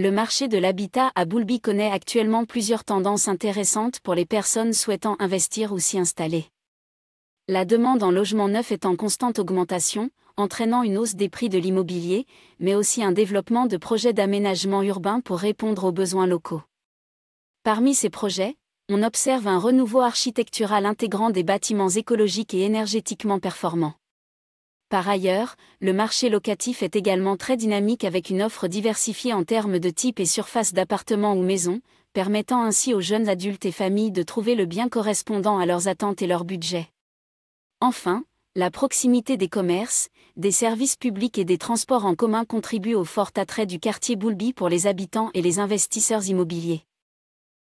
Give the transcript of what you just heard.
Le marché de l'habitat à Boulby connaît actuellement plusieurs tendances intéressantes pour les personnes souhaitant investir ou s'y installer. La demande en logement neufs est en constante augmentation, entraînant une hausse des prix de l'immobilier, mais aussi un développement de projets d'aménagement urbain pour répondre aux besoins locaux. Parmi ces projets, on observe un renouveau architectural intégrant des bâtiments écologiques et énergétiquement performants. Par ailleurs, le marché locatif est également très dynamique avec une offre diversifiée en termes de type et surface d'appartements ou maisons, permettant ainsi aux jeunes adultes et familles de trouver le bien correspondant à leurs attentes et leur budget. Enfin, la proximité des commerces, des services publics et des transports en commun contribue au fort attrait du quartier Boulby pour les habitants et les investisseurs immobiliers.